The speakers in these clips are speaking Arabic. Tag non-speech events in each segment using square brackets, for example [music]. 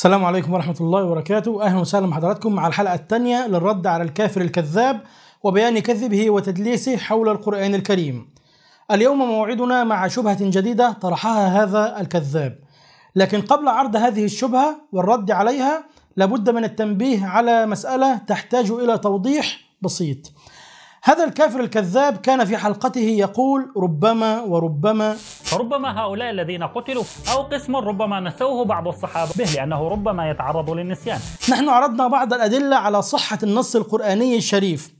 السلام عليكم ورحمة الله وبركاته أهلا وسهلا بحضراتكم مع الحلقة الثانية للرد على الكافر الكذاب وبيان كذبه وتدليسه حول القرآن الكريم اليوم موعدنا مع شبهة جديدة طرحها هذا الكذاب لكن قبل عرض هذه الشبهة والرد عليها لابد من التنبيه على مسألة تحتاج إلى توضيح بسيط هذا الكافر الكذاب كان في حلقته يقول ربما وربما فربما هؤلاء الذين قتلوا أو قسم ربما نسوه بعض الصحابة به لأنه ربما يتعرض للنسيان نحن عرضنا بعض الأدلة على صحة النص القرآني الشريف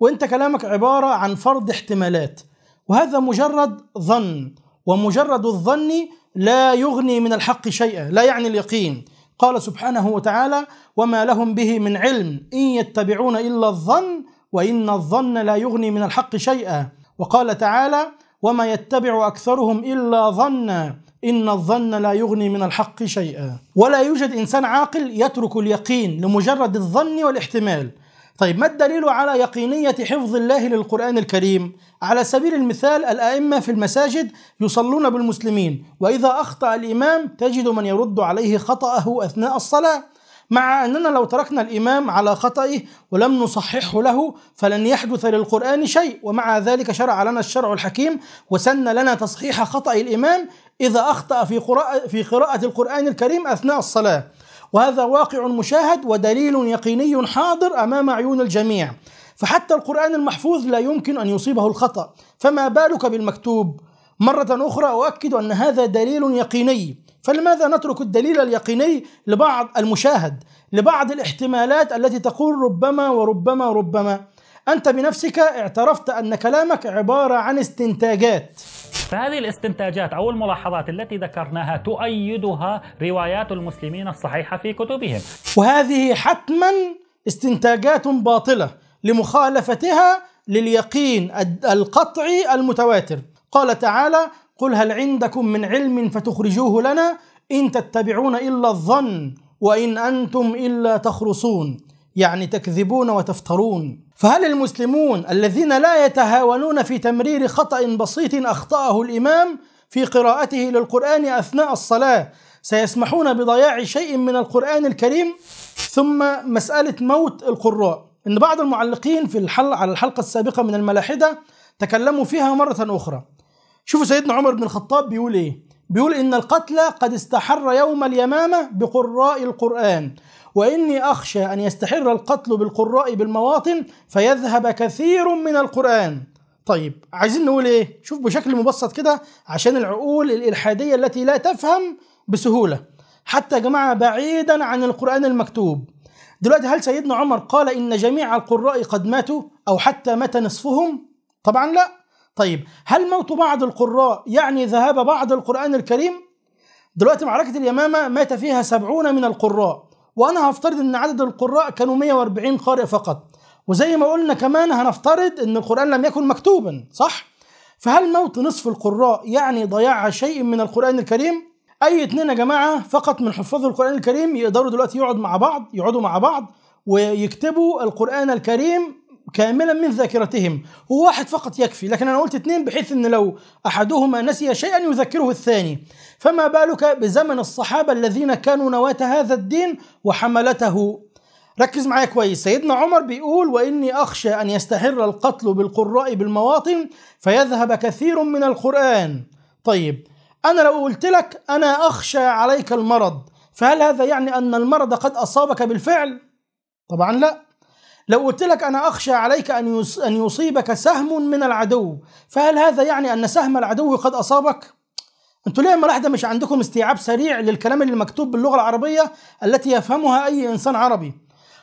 وانت كلامك عبارة عن فرض احتمالات وهذا مجرد ظن ومجرد الظن لا يغني من الحق شيئا لا يعني اليقين قال سبحانه وتعالى وما لهم به من علم إن يتبعون إلا الظن وإن الظن لا يغني من الحق شيئا وقال تعالى وما يتبع أكثرهم إلا ظنا إن الظن لا يغني من الحق شيئا ولا يوجد إنسان عاقل يترك اليقين لمجرد الظن والاحتمال طيب ما الدليل على يقينية حفظ الله للقرآن الكريم؟ على سبيل المثال الأئمة في المساجد يصلون بالمسلمين وإذا أخطأ الإمام تجد من يرد عليه خطأه أثناء الصلاة مع أننا لو تركنا الإمام على خطئه ولم نصححه له فلن يحدث للقرآن شيء ومع ذلك شرع لنا الشرع الحكيم وسن لنا تصحيح خطأ الإمام إذا أخطأ في قراءة, في قراءة القرآن الكريم أثناء الصلاة وهذا واقع مشاهد ودليل يقيني حاضر أمام عيون الجميع فحتى القرآن المحفوظ لا يمكن أن يصيبه الخطأ فما بالك بالمكتوب مرة أخرى أؤكد أن هذا دليل يقيني فلماذا نترك الدليل اليقيني لبعض المشاهد لبعض الاحتمالات التي تقول ربما وربما ربما أنت بنفسك اعترفت أن كلامك عبارة عن استنتاجات فهذه الاستنتاجات أو الملاحظات التي ذكرناها تؤيدها روايات المسلمين الصحيحة في كتبهم وهذه حتما استنتاجات باطلة لمخالفتها لليقين القطعي المتواتر قال تعالى قل هل عندكم من علم فتخرجوه لنا إن تتبعون إلا الظن وإن أنتم إلا تخرصون يعني تكذبون وتفترون فهل المسلمون الذين لا يتهاونون في تمرير خطأ بسيط أخطأه الإمام في قراءته للقرآن أثناء الصلاة سيسمحون بضياع شيء من القرآن الكريم ثم مسألة موت القراء إن بعض المعلقين في الحل على الحلقة السابقة من الملاحدة تكلموا فيها مرة أخرى شوفوا سيدنا عمر بن الخطاب بيقول إيه بيقول إن القتلى قد استحر يوم اليمامة بقراء القرآن وإني أخشى أن يستحر القتل بالقراء بالمواطن فيذهب كثير من القرآن طيب عايزين نقول إيه؟ شوف بشكل مبسط كده عشان العقول الإلحادية التي لا تفهم بسهولة حتى يا جماعة بعيدا عن القرآن المكتوب دلوقتي هل سيدنا عمر قال إن جميع القراء قد ماتوا أو حتى مات نصفهم؟ طبعا لا طيب هل موت بعض القراء يعني ذهاب بعض القرآن الكريم؟ دلوقتي معركة اليمامة مات فيها سبعون من القراء وأنا هفترض أن عدد القراء كانوا 140 قارئ فقط وزي ما قلنا كمان هنفترض أن القرآن لم يكن مكتوبا صح؟ فهل موت نصف القراء يعني ضياع شيء من القرآن الكريم؟ أي اتنين يا جماعة فقط من حفاظ القرآن الكريم يقدروا دلوقتي يقعدوا مع بعض يقعدوا مع بعض ويكتبوا القرآن الكريم كاملا من ذاكرتهم هو واحد فقط يكفي لكن أنا قلت اثنين بحيث أن لو أحدهما نسي شيئا يذكره الثاني فما بالك بزمن الصحابة الذين كانوا نواة هذا الدين وحملته ركز معايا كويس سيدنا عمر بيقول وإني أخشى أن يستحر القتل بالقراء بالمواطن فيذهب كثير من القرآن طيب أنا لو قلت لك أنا أخشى عليك المرض فهل هذا يعني أن المرض قد أصابك بالفعل؟ طبعا لا لو قلت لك أنا أخشى عليك أن أن يصيبك سهم من العدو فهل هذا يعني أن سهم العدو قد أصابك؟ أنتوا ليه ملاحظة مش عندكم استيعاب سريع للكلام اللي مكتوب باللغة العربية التي يفهمها أي إنسان عربي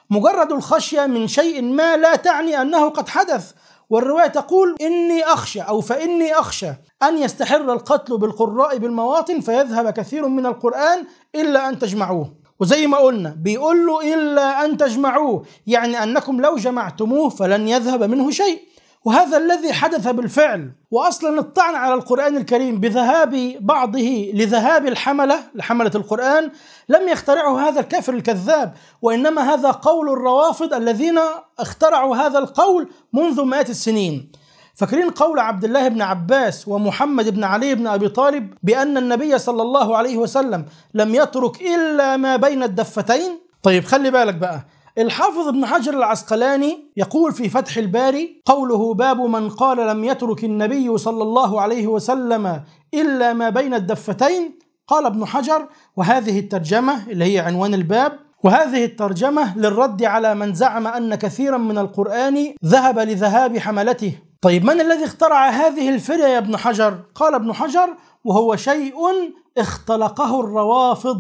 مجرد الخشية من شيء ما لا تعني أنه قد حدث والرواية تقول إني أخشى أو فإني أخشى أن يستحر القتل بالقراء بالمواطن فيذهب كثير من القرآن إلا أن تجمعوه وزي ما قلنا بيقول له إلا أن تجمعوه يعني أنكم لو جمعتموه فلن يذهب منه شيء وهذا الذي حدث بالفعل وأصلا الطعن على القرآن الكريم بذهاب بعضه لذهاب الحملة لحملة القرآن لم يخترعه هذا الكافر الكذاب وإنما هذا قول الروافض الذين اخترعوا هذا القول منذ مئات السنين فاكرين قول عبد الله بن عباس ومحمد بن علي بن أبي طالب بأن النبي صلى الله عليه وسلم لم يترك إلا ما بين الدفتين طيب خلي بالك بقى الحافظ ابن حجر العسقلاني يقول في فتح الباري قوله باب من قال لم يترك النبي صلى الله عليه وسلم إلا ما بين الدفتين قال ابن حجر وهذه الترجمة اللي هي عنوان الباب وهذه الترجمة للرد على من زعم أن كثيرا من القرآن ذهب لذهاب حملته طيب من الذي اخترع هذه الفرية يا ابن حجر؟ قال ابن حجر وهو شيء اختلقه الروافض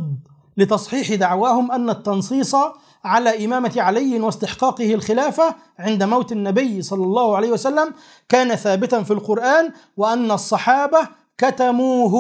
لتصحيح دعواهم أن التنصيص على إمامة علي واستحقاقه الخلافة عند موت النبي صلى الله عليه وسلم كان ثابتا في القرآن وأن الصحابة كتموه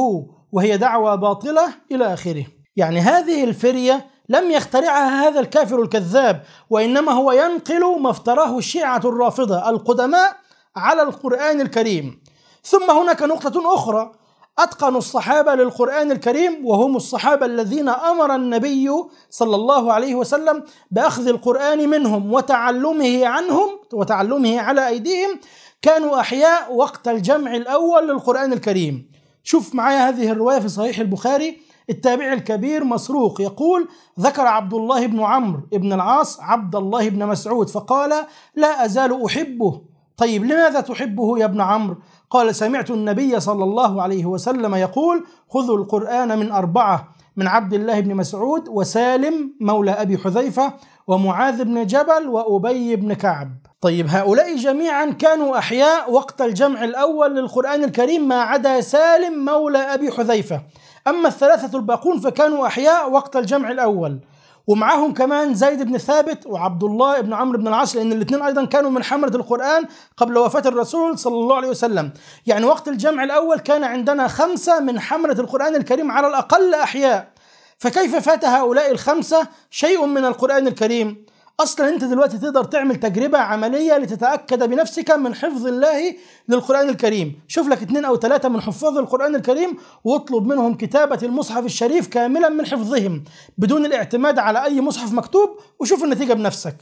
وهي دعوة باطلة إلى آخره يعني هذه الفرية لم يخترعها هذا الكافر الكذاب وإنما هو ينقل ما افتراه الشيعة الرافضة القدماء على القرآن الكريم ثم هناك نقطة أخرى أتقنوا الصحابة للقرآن الكريم وهم الصحابة الذين أمر النبي صلى الله عليه وسلم بأخذ القرآن منهم وتعلمه عنهم وتعلمه على أيديهم كانوا أحياء وقت الجمع الأول للقرآن الكريم شوف معايا هذه الرواية في صحيح البخاري التابع الكبير مسروق يقول ذكر عبد الله بن عمرو بن العاص عبد الله بن مسعود فقال لا أزال أحبه طيب لماذا تحبه يا ابن عمرو قال سمعت النبي صلى الله عليه وسلم يقول خذوا القرآن من أربعة من عبد الله بن مسعود وسالم مولى أبي حذيفة ومعاذ بن جبل وأبي بن كعب طيب هؤلاء جميعا كانوا أحياء وقت الجمع الأول للقرآن الكريم ما عدا سالم مولى أبي حذيفة أما الثلاثة الباقون فكانوا أحياء وقت الجمع الأول ومعاهم كمان زيد بن ثابت وعبد الله بن عمرو بن العاص لان الاثنين ايضا كانوا من حمله القران قبل وفاه الرسول صلى الله عليه وسلم يعني وقت الجمع الاول كان عندنا خمسه من حمله القران الكريم على الاقل احياء فكيف فات هؤلاء الخمسه شيء من القران الكريم اصلا انت دلوقتي تقدر تعمل تجربه عمليه لتتاكد بنفسك من حفظ الله للقران الكريم شوف لك اثنين او ثلاثه من حفاظ القران الكريم واطلب منهم كتابه المصحف الشريف كاملا من حفظهم بدون الاعتماد على اي مصحف مكتوب وشوف النتيجه بنفسك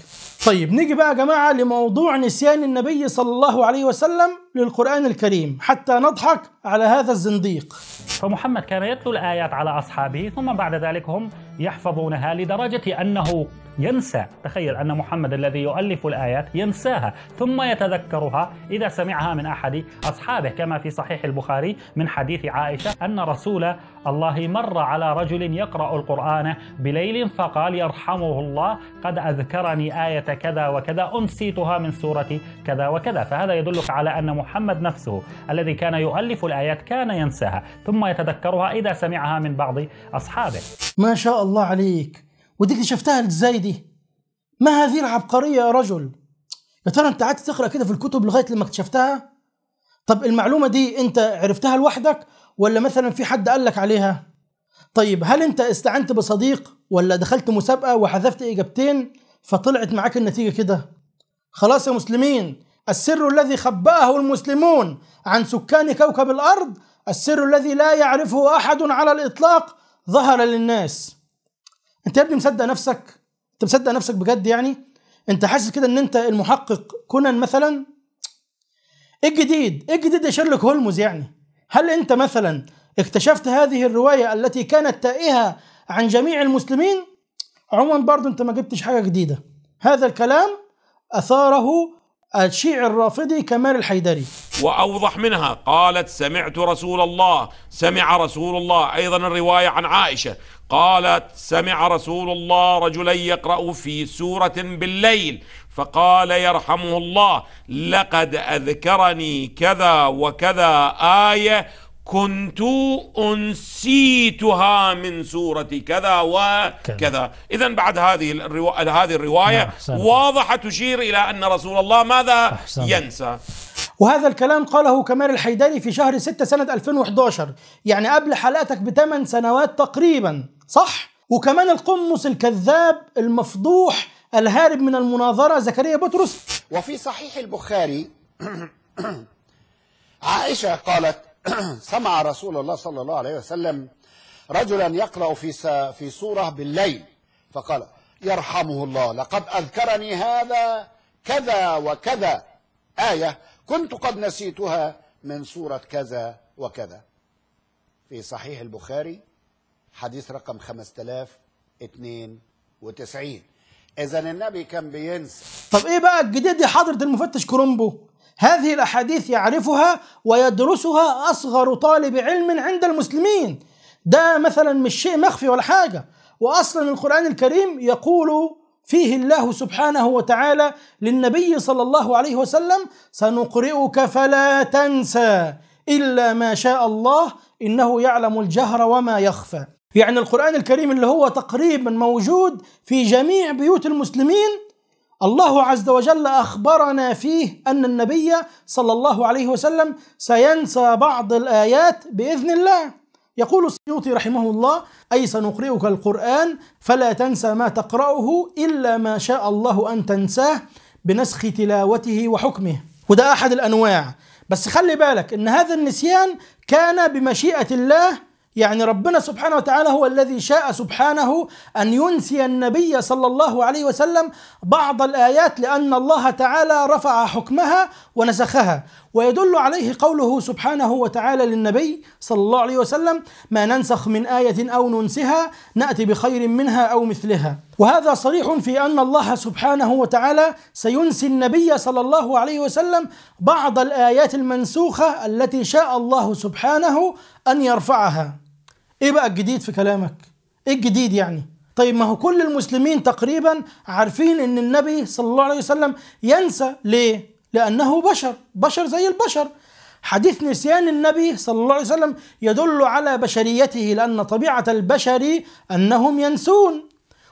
طيب نيجي بقى يا جماعه لموضوع نسيان النبي صلى الله عليه وسلم للقران الكريم حتى نضحك على هذا الزنديق فمحمد كان يتلو الايات على اصحابه ثم بعد ذلك هم يحفظونها لدرجة أنه ينسى تخيل أن محمد الذي يؤلف الآيات ينساها ثم يتذكرها إذا سمعها من أحد أصحابه كما في صحيح البخاري من حديث عائشة أن رسول الله مر على رجل يقرأ القرآن بليل فقال يرحمه الله قد أذكرني آية كذا وكذا أنسيتها من سورة كذا وكذا فهذا يدلك على أن محمد نفسه الذي كان يؤلف الآيات كان ينساها ثم يتذكرها إذا سمعها من بعض أصحابه ما شاء الله عليك وديك شفتها ازاي دي ما هذه العبقرية يا رجل يا ترى انت قعدت تقرأ كده في الكتب لغاية لما اكتشفتها طب المعلومة دي انت عرفتها لوحدك ولا مثلا في حد قال لك عليها طيب هل انت استعنت بصديق ولا دخلت مسابقه وحذفت اجابتين فطلعت معاك النتيجه كده خلاص يا مسلمين السر الذي خباه المسلمون عن سكان كوكب الارض السر الذي لا يعرفه احد على الاطلاق ظهر للناس انت يا ابني مصدق نفسك انت مصدق نفسك بجد يعني انت حاسس كده ان انت المحقق كونان مثلا ايه الجديد ايه الجديد يا شيرلوك هولمز يعني هل أنت مثلا اكتشفت هذه الرواية التي كانت تائهة عن جميع المسلمين؟ عموما برضه أنت ما جبتش حاجة جديدة هذا الكلام أثاره الشيعي الرافضي كمال الحيدري وأوضح منها قالت سمعت رسول الله سمع رسول الله أيضا الرواية عن عائشة قالت سمع رسول الله رجلا يقرأ في سورة بالليل فقال يرحمه الله لقد أذكرني كذا وكذا آية كنت أنسيتها من سورة كذا وكذا إذا بعد هذه الروا... هذه الرواية نعم، واضحة تشير إلى أن رسول الله ماذا أحسن. ينسى وهذا الكلام قاله كمال الحيدري في شهر 6 سنة 2011 يعني قبل حلقتك بثمان سنوات تقريبا صح؟ وكمان القمص الكذاب المفضوح الهارب من المناظرة زكريا بطرس وفي صحيح البخاري [clears throat] عائشة قالت [clears throat] سمع رسول الله صلى الله عليه وسلم رجلا يقرأ في في سورة بالليل فقال يرحمه الله لقد أذكرني هذا كذا وكذا آية كنت قد نسيتها من سورة كذا وكذا في صحيح البخاري حديث رقم 5092 إذا النبي كان بينسى طب إيه بقى الجديد يا حضرة المفتش كرومبو هذه الاحاديث يعرفها ويدرسها اصغر طالب علم عند المسلمين ده مثلا مش شيء مخفي ولا حاجه واصلا القران الكريم يقول فيه الله سبحانه وتعالى للنبي صلى الله عليه وسلم سنقرئك فلا تنسى الا ما شاء الله انه يعلم الجهر وما يخفى يعني القران الكريم اللي هو تقريبا موجود في جميع بيوت المسلمين الله عز وجل أخبرنا فيه أن النبي صلى الله عليه وسلم سينسى بعض الآيات بإذن الله يقول السيوطي رحمه الله أي سنقرئك القرآن فلا تنسى ما تقرأه إلا ما شاء الله أن تنساه بنسخ تلاوته وحكمه وده أحد الأنواع بس خلي بالك أن هذا النسيان كان بمشيئة الله يعني ربنا سبحانه وتعالى هو الذي شاء سبحانه ان ينسي النبي صلى الله عليه وسلم بعض الايات لان الله تعالى رفع حكمها ونسخها ويدل عليه قوله سبحانه وتعالى للنبي صلى الله عليه وسلم ما ننسخ من ايه او ننسها ناتي بخير منها او مثلها وهذا صريح في ان الله سبحانه وتعالى سينسي النبي صلى الله عليه وسلم بعض الايات المنسوخه التي شاء الله سبحانه ان يرفعها ايه بقى الجديد في كلامك ايه الجديد يعني طيب ما هو كل المسلمين تقريبا عارفين ان النبي صلى الله عليه وسلم ينسى ليه لانه بشر بشر زي البشر حديث نسيان النبي صلى الله عليه وسلم يدل على بشريته لان طبيعه البشر انهم ينسون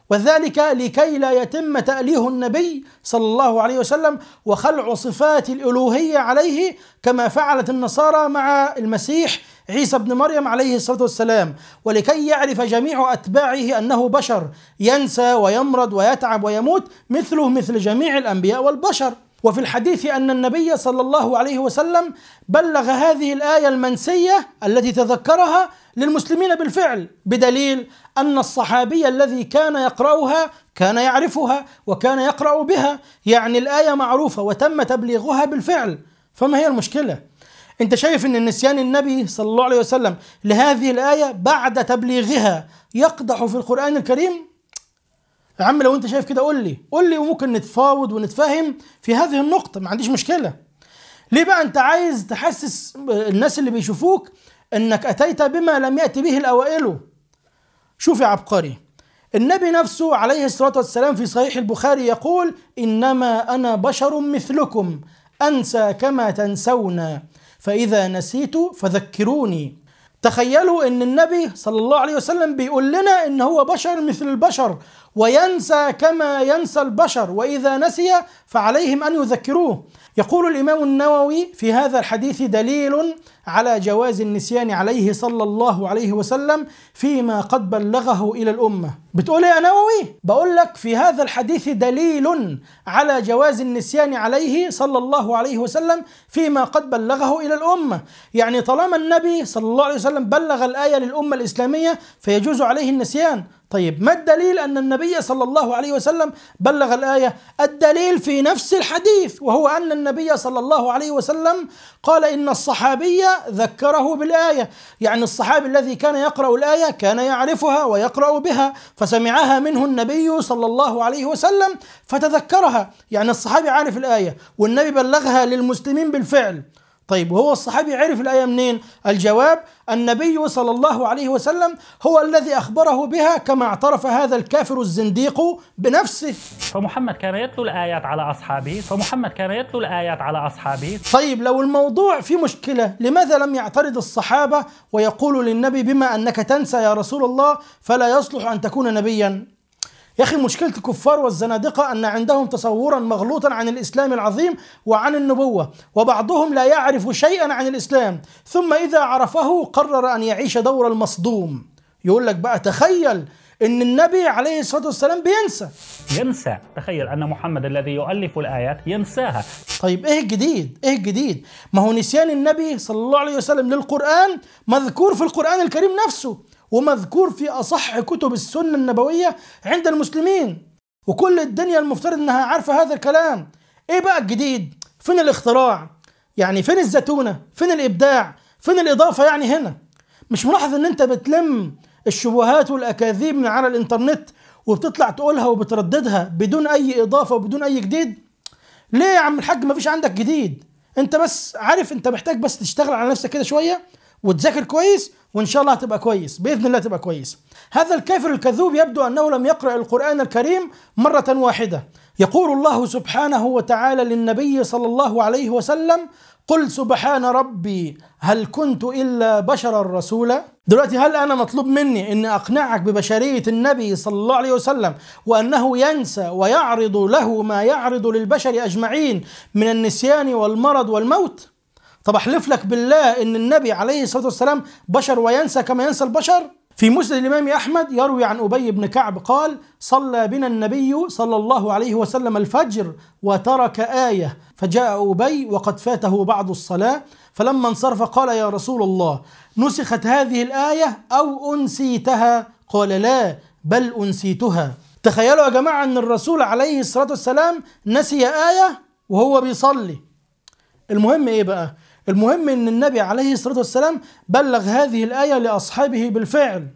وذلك لكي لا يتم تأليه النبي صلى الله عليه وسلم وخلع صفات الألوهية عليه كما فعلت النصارى مع المسيح عيسى بن مريم عليه الصلاة والسلام ولكي يعرف جميع أتباعه أنه بشر ينسى ويمرض ويتعب ويموت مثله مثل جميع الأنبياء والبشر وفي الحديث أن النبي صلى الله عليه وسلم بلغ هذه الآية المنسية التي تذكرها للمسلمين بالفعل بدليل أن الصحابي الذي كان يقرأها كان يعرفها وكان يقرأ بها يعني الآية معروفة وتم تبليغها بالفعل فما هي المشكلة؟ انت شايف ان نسيان النبي صلى الله عليه وسلم لهذه الايه بعد تبليغها يقدح في القران الكريم يا عم لو انت شايف كده قول لي قول لي وممكن نتفاوض ونتفاهم في هذه النقطه ما عنديش مشكله ليه بقى انت عايز تحسس الناس اللي بيشوفوك انك اتيت بما لم ياتي به الاوائل شوف يا عبقري النبي نفسه عليه الصلاه والسلام في صحيح البخاري يقول انما انا بشر مثلكم انسى كما تنسون فإذا نسيت فذكروني تخيلوا ان النبي صلى الله عليه وسلم بيقول لنا ان هو بشر مثل البشر وينسى كما ينسى البشر واذا نسي فعليهم ان يذكروه يقول الإمام النووي في هذا الحديث دليل على جواز النسيان عليه صلى الله عليه وسلم فيما قد بلغه إلى الأمة بتقول إيه يا نووي بقول لك في هذا الحديث دليل على جواز النسيان عليه صلى الله عليه وسلم فيما قد بلغه إلى الأمة يعني طالما النبي صلى الله عليه وسلم بلغ الآية للأمة الإسلامية فيجوز عليه النسيان طيب ما الدليل أن النبي صلى الله عليه وسلم بلغ الآية الدليل في نفس الحديث وهو أن النبي صلى الله عليه وسلم قال إن الصحابي ذكره بالآية يعني الصحابي الذي كان يقرأ الآية كان يعرفها ويقرأ بها فسمعها منه النبي صلى الله عليه وسلم فتذكرها يعني الصحابي عارف الآية والنبي بلغها للمسلمين بالفعل طيب وهو الصحابي عرف الآية منين؟ الجواب النبي صلى الله عليه وسلم هو الذي أخبره بها كما اعترف هذا الكافر الزنديق بنفسه فمحمد كان يتلو الآيات على أصحابه فمحمد كان يتلو الآيات على أصحابه طيب لو الموضوع في مشكلة لماذا لم يعترض الصحابة ويقول للنبي بما أنك تنسى يا رسول الله فلا يصلح أن تكون نبيا يا أخي مشكلة الكفار والزنادقة أن عندهم تصورا مغلوطا عن الإسلام العظيم وعن النبوة وبعضهم لا يعرف شيئا عن الإسلام ثم إذا عرفه قرر أن يعيش دور المصدوم يقول لك بقى تخيل ان النبي عليه الصلاه والسلام بينسى ينسى تخيل ان محمد الذي يؤلف الايات ينساها طيب ايه الجديد ايه الجديد ما هو نسيان النبي صلى الله عليه وسلم للقران مذكور في القران الكريم نفسه ومذكور في أصح كتب السنة النبوية عند المسلمين وكل الدنيا المفترض انها عارفة هذا الكلام ايه بقى الجديد فين الاختراع يعني فين الزتونة فين الابداع فين الاضافة يعني هنا مش ملاحظ ان انت بتلم الشبهات والاكاذيب من على الانترنت وبتطلع تقولها وبترددها بدون اي اضافة وبدون اي جديد ليه يا عم الحاج مفيش عندك جديد انت بس عارف انت محتاج بس تشتغل على نفسك كده شوية وتذاكر كويس وان شاء الله هتبقى كويس باذن الله تبقى كويس هذا الكافر الكذوب يبدو انه لم يقرا القران الكريم مره واحده يقول الله سبحانه وتعالى للنبي صلى الله عليه وسلم قل سبحان ربي هل كنت الا بشرا رسولا دلوقتي هل انا مطلوب مني ان اقنعك ببشريه النبي صلى الله عليه وسلم وانه ينسى ويعرض له ما يعرض للبشر اجمعين من النسيان والمرض والموت طب احلف لك بالله ان النبي عليه الصلاه والسلام بشر وينسى كما ينسى البشر في مسند الامام احمد يروي عن ابي بن كعب قال صلى بنا النبي صلى الله عليه وسلم الفجر وترك ايه فجاء ابي وقد فاته بعض الصلاه فلما انصرف قال يا رسول الله نسخت هذه الايه او انسيتها قال لا بل انسيتها تخيلوا يا جماعه ان الرسول عليه الصلاه والسلام نسي ايه وهو بيصلي المهم ايه بقى المهم ان النبي عليه الصلاه والسلام بلغ هذه الايه لاصحابه بالفعل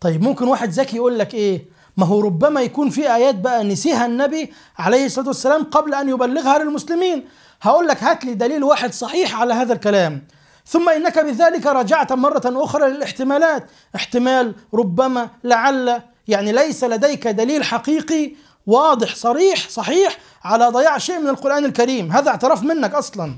طيب ممكن واحد ذكي يقول لك ايه ما هو ربما يكون في ايات بقى نسيها النبي عليه الصلاه والسلام قبل ان يبلغها للمسلمين هقول لك هات لي دليل واحد صحيح على هذا الكلام ثم انك بذلك رجعت مره اخرى للاحتمالات احتمال ربما لعل يعني ليس لديك دليل حقيقي واضح صريح صحيح على ضياع شيء من القران الكريم هذا اعتراف منك اصلا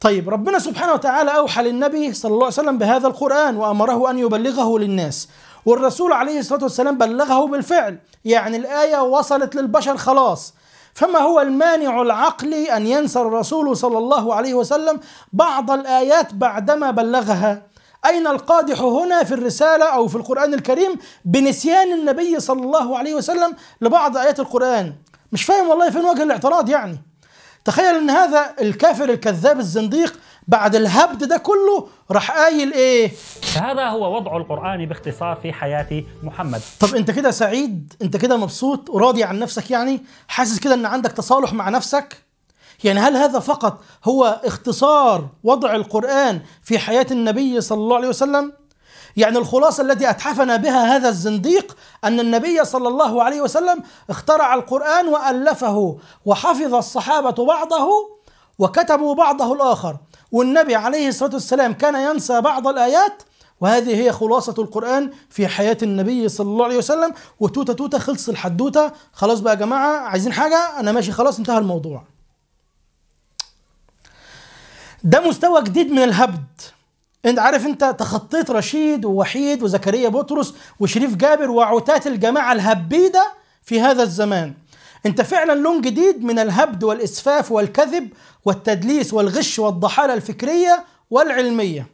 طيب ربنا سبحانه وتعالى أوحى للنبي صلى الله عليه وسلم بهذا القرآن وأمره أن يبلغه للناس والرسول عليه الصلاة والسلام بلغه بالفعل يعني الآية وصلت للبشر خلاص فما هو المانع العقلي أن ينسى الرسول صلى الله عليه وسلم بعض الآيات بعدما بلغها أين القادح هنا في الرسالة أو في القرآن الكريم بنسيان النبي صلى الله عليه وسلم لبعض آيات القرآن مش فاهم والله فين وجه الاعتراض يعني تخيل ان هذا الكافر الكذاب الزنديق بعد الهبد ده كله راح قايل ايه هذا هو وضع القران باختصار في حياه محمد طب انت كده سعيد انت كده مبسوط وراضي عن نفسك يعني حاسس كده ان عندك تصالح مع نفسك يعني هل هذا فقط هو اختصار وضع القرآن في حياة النبي صلى الله عليه وسلم؟ يعني الخلاصة التي أتحفنا بها هذا الزنديق أن النبي صلى الله عليه وسلم اخترع القرآن وألفه وحفظ الصحابة بعضه وكتبوا بعضه الآخر والنبي عليه الصلاة والسلام كان ينسى بعض الآيات وهذه هي خلاصة القرآن في حياة النبي صلى الله عليه وسلم وتوتة توتة خلص الحدوتة خلاص بقى يا جماعة عايزين حاجة أنا ماشي خلاص انتهى الموضوع ده مستوى جديد من الهبد انت عارف انت تخطيت رشيد ووحيد وزكريا بطرس وشريف جابر وعتات الجماعة الهبيدة في هذا الزمان انت فعلا لون جديد من الهبد والاسفاف والكذب والتدليس والغش والضحالة الفكرية والعلمية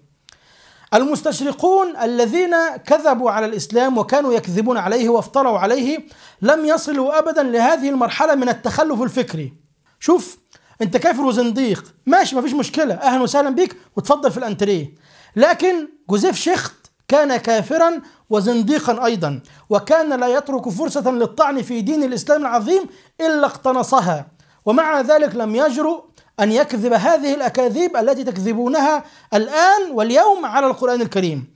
المستشرقون الذين كذبوا على الاسلام وكانوا يكذبون عليه وافتروا عليه لم يصلوا ابدا لهذه المرحلة من التخلف الفكري شوف انت كافر وزنديق ماشي مفيش مشكلة اهلا وسهلا بيك وتفضل في الانتريه لكن جوزيف شيخت كان كافرا وزنديقا أيضا وكان لا يترك فرصة للطعن في دين الإسلام العظيم إلا اقتنصها ومع ذلك لم يجرؤ أن يكذب هذه الأكاذيب التي تكذبونها الآن واليوم على القرآن الكريم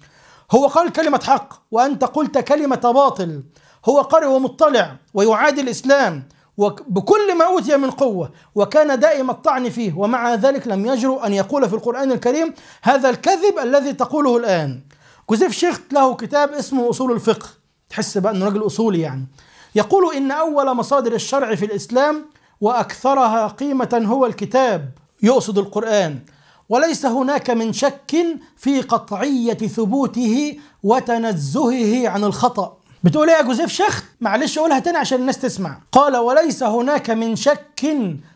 هو قال كلمة حق وأنت قلت كلمة باطل هو قارئ ومطلع ويعادي الإسلام وبكل ما أوتي من قوة وكان دائم الطعن فيه ومع ذلك لم يجرؤ أن يقول في القرآن الكريم هذا الكذب الذي تقوله الآن جوزيف شيخت له كتاب اسمه أصول الفقه تحس بقى أنه راجل أصولي يعني يقول إن أول مصادر الشرع في الإسلام وأكثرها قيمة هو الكتاب يقصد القرآن وليس هناك من شك في قطعية ثبوته وتنزهه عن الخطأ بتقول ايه يا جوزيف شخت معلش اقولها تاني عشان الناس تسمع قال وليس هناك من شك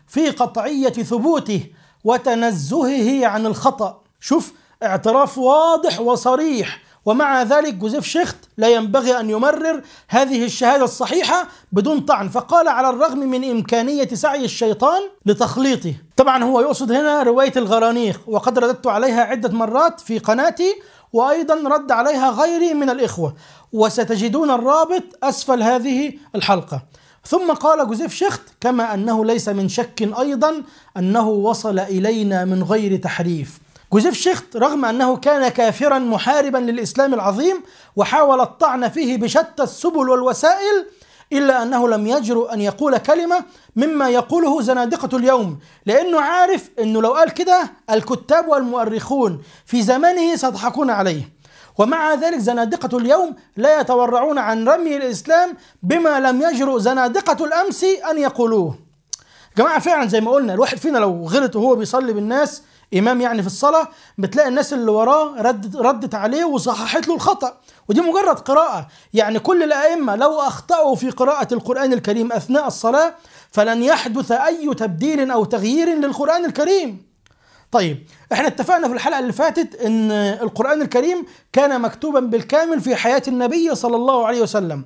في قطعيه ثبوته وتنزهه عن الخطا شوف اعتراف واضح وصريح ومع ذلك جوزيف شيخت لا ينبغي أن يمرر هذه الشهادة الصحيحة بدون طعن فقال على الرغم من إمكانية سعي الشيطان لتخليطه طبعا هو يقصد هنا رواية الغرانيق وقد رددت عليها عدة مرات في قناتي وأيضا رد عليها غيري من الإخوة وستجدون الرابط أسفل هذه الحلقة ثم قال جوزيف شخت كما أنه ليس من شك أيضا أنه وصل إلينا من غير تحريف جوزيف شخت رغم أنه كان كافرا محاربا للإسلام العظيم وحاول الطعن فيه بشتى السبل والوسائل إلا أنه لم يجرؤ أن يقول كلمة مما يقوله زنادقة اليوم لأنه عارف أنه لو قال كده الكتاب والمؤرخون في زمانه سيضحكون عليه ومع ذلك زنادقة اليوم لا يتورعون عن رمي الإسلام بما لم يجرؤ زنادقة الأمس أن يقولوه جماعة فعلا زي ما قلنا الواحد فينا لو غلط وهو بيصلي بالناس إمام يعني في الصلاة بتلاقي الناس اللي وراه ردت, ردت عليه وصححت له الخطأ ودي مجرد قراءة يعني كل الأئمة لو أخطأوا في قراءة القرآن الكريم أثناء الصلاة فلن يحدث أي تبديل أو تغيير للقرآن الكريم طيب احنا اتفقنا في الحلقه اللي فاتت ان القران الكريم كان مكتوبا بالكامل في حياه النبي صلى الله عليه وسلم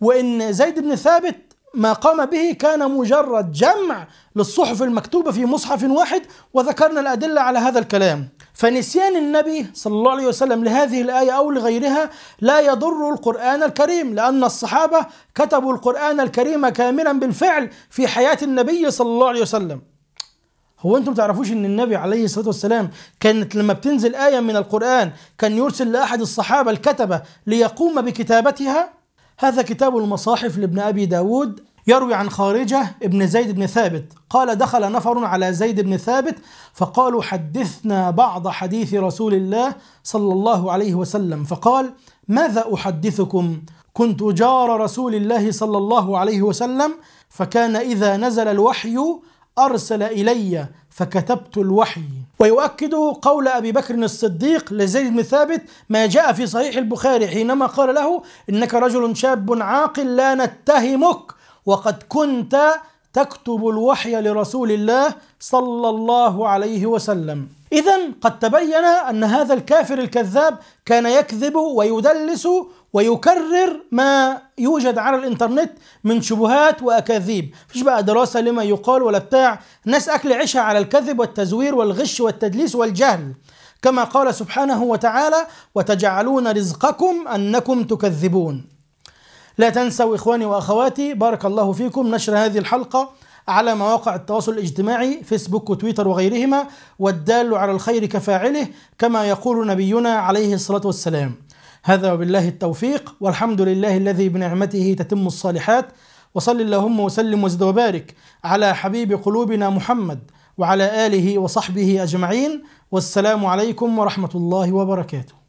وان زيد بن ثابت ما قام به كان مجرد جمع للصحف المكتوبه في مصحف واحد وذكرنا الادله على هذا الكلام فنسيان النبي صلى الله عليه وسلم لهذه الآية أو لغيرها لا يضر القرآن الكريم لأن الصحابة كتبوا القرآن الكريم كاملا بالفعل في حياة النبي صلى الله عليه وسلم هو انتم تعرفوش ان النبي عليه الصلاه والسلام كانت لما بتنزل ايه من القران كان يرسل لاحد الصحابه الكتبه ليقوم بكتابتها هذا كتاب المصاحف لابن ابي داود يروي عن خارجه ابن زيد بن ثابت قال دخل نفر على زيد بن ثابت فقالوا حدثنا بعض حديث رسول الله صلى الله عليه وسلم فقال ماذا احدثكم كنت جار رسول الله صلى الله عليه وسلم فكان اذا نزل الوحي أرسل إلي فكتبت الوحي ويؤكد قول أبي بكر الصديق لزيد بن ثابت ما جاء في صحيح البخاري حينما قال له إنك رجل شاب عاقل لا نتهمك وقد كنت تكتب الوحي لرسول الله صلى الله عليه وسلم إذا قد تبين أن هذا الكافر الكذاب كان يكذب ويدلس ويكرر ما يوجد على الانترنت من شبهات واكاذيب مفيش بقى دراسه لما يقال ولا بتاع ناس اكل عيشها على الكذب والتزوير والغش والتدليس والجهل كما قال سبحانه وتعالى وتجعلون رزقكم انكم تكذبون لا تنسوا اخواني واخواتي بارك الله فيكم نشر هذه الحلقه على مواقع التواصل الاجتماعي فيسبوك وتويتر وغيرهما والدال على الخير كفاعله كما يقول نبينا عليه الصلاه والسلام هذا وبالله التوفيق والحمد لله الذي بنعمته تتم الصالحات وصل اللهم وسلم وزد وبارك على حبيب قلوبنا محمد وعلى آله وصحبه أجمعين والسلام عليكم ورحمة الله وبركاته